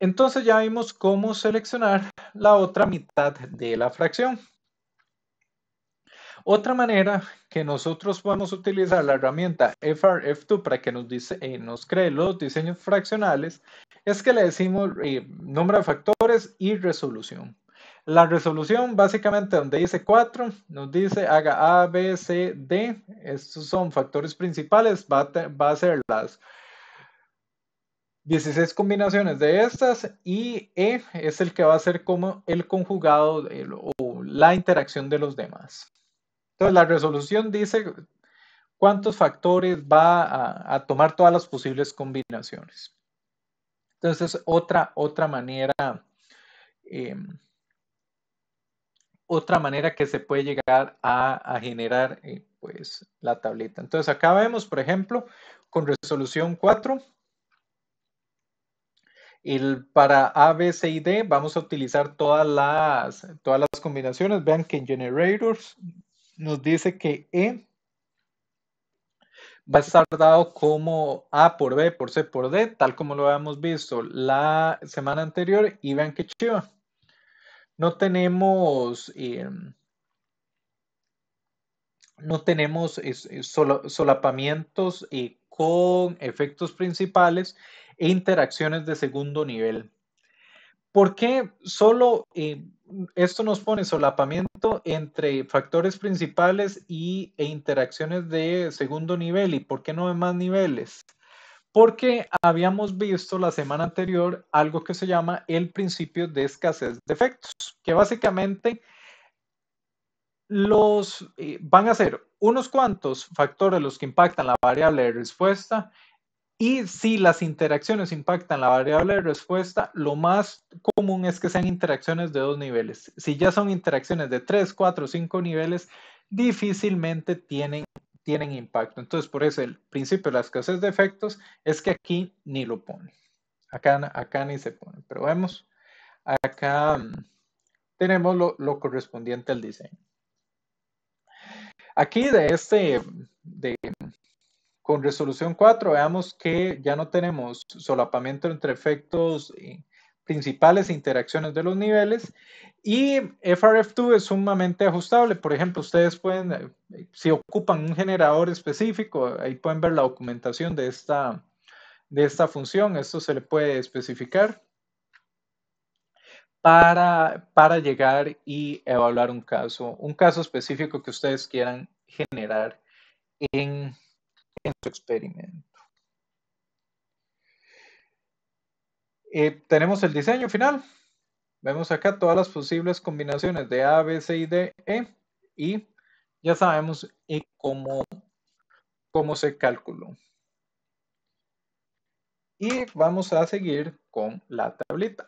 Entonces ya vimos cómo seleccionar la otra mitad de la fracción. Otra manera que nosotros podemos utilizar la herramienta FRF2 para que nos, dice, eh, nos cree los diseños fraccionales es que le decimos eh, número de factores y resolución. La resolución básicamente donde dice 4 nos dice haga A, B, C, D. Estos son factores principales, va va a ser las 16 combinaciones de estas y E es el que va a ser como el conjugado o la interacción de los demás. Entonces la resolución dice cuántos factores va a, tomar todas las posibles combinaciones. Entonces otra, otra manera, em, otra manera que se puede llegar a, generar eh, pues la tableta. Entonces acá vemos, por ejemplo, con resolución 4 para A, B, C y D vamos a utilizar todas las, todas las combinaciones. Vean que en Generators nos dice que E va a estar dado como A por B por C por D, tal como lo habíamos visto la semana anterior. Y vean que chiva. No tenemos... Eh, no tenemos solapamientos eh, con efectos principales e interacciones de segundo nivel. ¿Por qué solo eh, esto nos pone solapamiento entre factores principales e interacciones de segundo nivel? ¿Y por qué no de más niveles? Porque habíamos visto la semana anterior algo que se llama el principio de escasez de efectos, que básicamente los eh, van a ser unos cuantos factores los que impactan la variable de respuesta y si las interacciones impactan la variable de respuesta, lo más común es que sean interacciones de dos niveles. Si ya son interacciones de tres, cuatro, cinco niveles, difícilmente tienen, tienen impacto. Entonces, por eso el principio de la escasez de efectos es que aquí ni lo pone. Acá, acá ni se pone. Pero vemos, acá mm, tenemos lo, lo correspondiente al diseño. Aquí de este, de, con resolución 4 veamos que ya no tenemos solapamiento entre efectos principales e interacciones de los niveles y FRF2 es sumamente ajustable. Por ejemplo, ustedes pueden, si ocupan un generador específico, ahí pueden ver la documentación de esta, de esta función. Esto se le puede especificar para, para llegar y evaluar un caso, un caso específico que ustedes quieran generar en en su experimento. Eh, tenemos el diseño final. Vemos acá todas las posibles combinaciones de A, B, C y D, E. Y ya sabemos eh, cómo, cómo se calculó. Y vamos a seguir con la tablita.